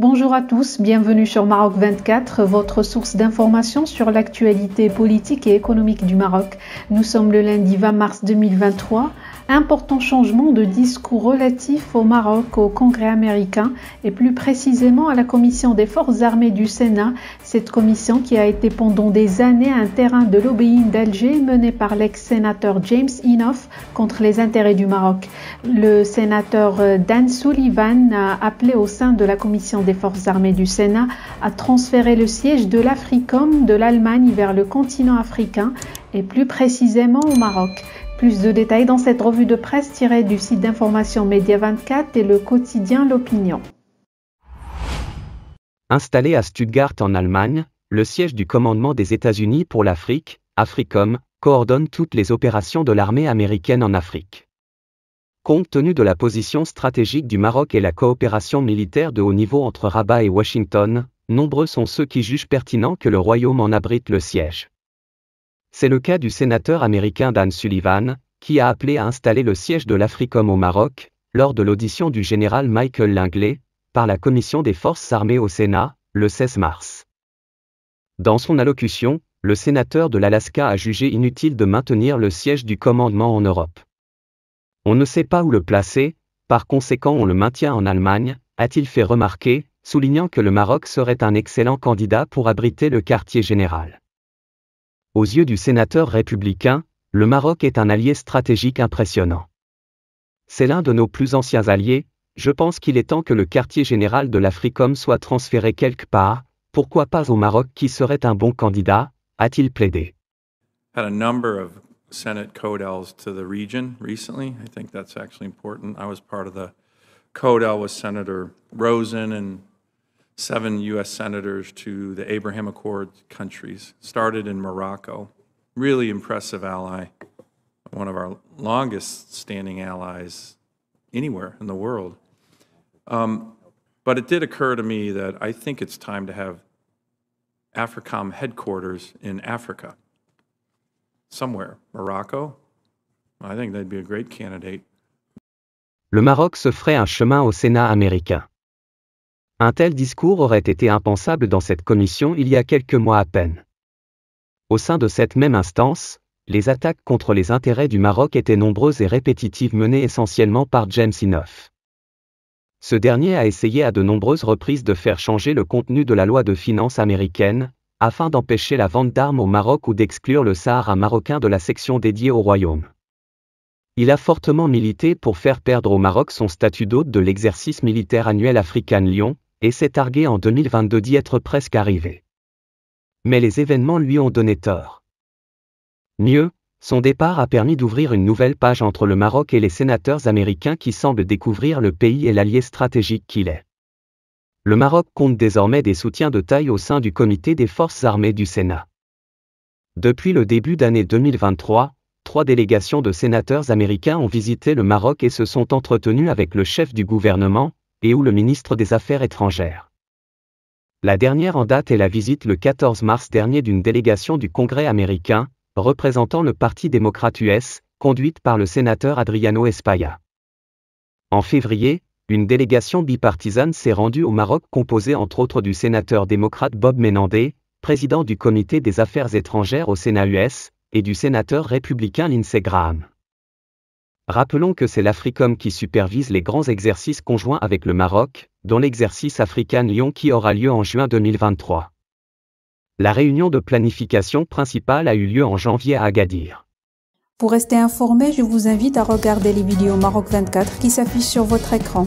Bonjour à tous, bienvenue sur Maroc 24, votre source d'information sur l'actualité politique et économique du Maroc. Nous sommes le lundi 20 mars 2023. Important changement de discours relatif au Maroc, au Congrès américain et plus précisément à la commission des forces armées du Sénat, cette commission qui a été pendant des années un terrain de lobbying d'Alger mené par l'ex-sénateur James Inhofe contre les intérêts du Maroc. Le sénateur euh, Dan Sullivan a appelé au sein de la commission des forces armées du Sénat à transférer le siège de l'Africom de l'Allemagne vers le continent africain et plus précisément au Maroc. Plus de détails dans cette revue de presse tirée du site d'information Média 24 et le quotidien L'Opinion. Installé à Stuttgart en Allemagne, le siège du commandement des États-Unis pour l'Afrique, AFRICOM, coordonne toutes les opérations de l'armée américaine en Afrique. Compte tenu de la position stratégique du Maroc et la coopération militaire de haut niveau entre Rabat et Washington, nombreux sont ceux qui jugent pertinent que le Royaume en abrite le siège. C'est le cas du sénateur américain Dan Sullivan, qui a appelé à installer le siège de l'Africom au Maroc, lors de l'audition du général Michael Lingley, par la Commission des Forces armées au Sénat, le 16 mars. Dans son allocution, le sénateur de l'Alaska a jugé inutile de maintenir le siège du commandement en Europe. On ne sait pas où le placer, par conséquent on le maintient en Allemagne, a-t-il fait remarquer, soulignant que le Maroc serait un excellent candidat pour abriter le quartier général aux yeux du sénateur républicain, le Maroc est un allié stratégique impressionnant. C'est l'un de nos plus anciens alliés, je pense qu'il est temps que le quartier général de l'Africom soit transféré quelque part, pourquoi pas au Maroc qui serait un bon candidat, a-t-il plaidé. CODELs important. Rosen seven U.S. senators to the Abraham Accord countries, started in Morocco. Really impressive ally, one of our longest standing allies anywhere in the world. Um, but it did occur to me that I think it's time to have AFRICOM headquarters in Africa, somewhere. Morocco? I think they'd be a great candidate. Le Maroc se ferait un chemin au Sénat américain. Un tel discours aurait été impensable dans cette commission il y a quelques mois à peine. Au sein de cette même instance, les attaques contre les intérêts du Maroc étaient nombreuses et répétitives menées essentiellement par James Inhofe. Ce dernier a essayé à de nombreuses reprises de faire changer le contenu de la loi de finances américaine, afin d'empêcher la vente d'armes au Maroc ou d'exclure le Sahara marocain de la section dédiée au royaume. Il a fortement milité pour faire perdre au Maroc son statut d'hôte de l'exercice militaire annuel African Lyon, et s'est targué en 2022 d'y être presque arrivé. Mais les événements lui ont donné tort. Mieux, son départ a permis d'ouvrir une nouvelle page entre le Maroc et les sénateurs américains qui semblent découvrir le pays et l'allié stratégique qu'il est. Le Maroc compte désormais des soutiens de taille au sein du comité des forces armées du Sénat. Depuis le début d'année 2023, trois délégations de sénateurs américains ont visité le Maroc et se sont entretenues avec le chef du gouvernement, et où le ministre des Affaires étrangères. La dernière en date est la visite le 14 mars dernier d'une délégation du Congrès américain, représentant le Parti démocrate US, conduite par le sénateur Adriano Espaya. En février, une délégation bipartisane s'est rendue au Maroc composée entre autres du sénateur démocrate Bob Menendez, président du Comité des Affaires étrangères au Sénat US, et du sénateur républicain Lindsey Graham. Rappelons que c'est l'Africom qui supervise les grands exercices conjoints avec le Maroc, dont l'exercice African Lyon qui aura lieu en juin 2023. La réunion de planification principale a eu lieu en janvier à Agadir. Pour rester informé, je vous invite à regarder les vidéos Maroc 24 qui s'affichent sur votre écran.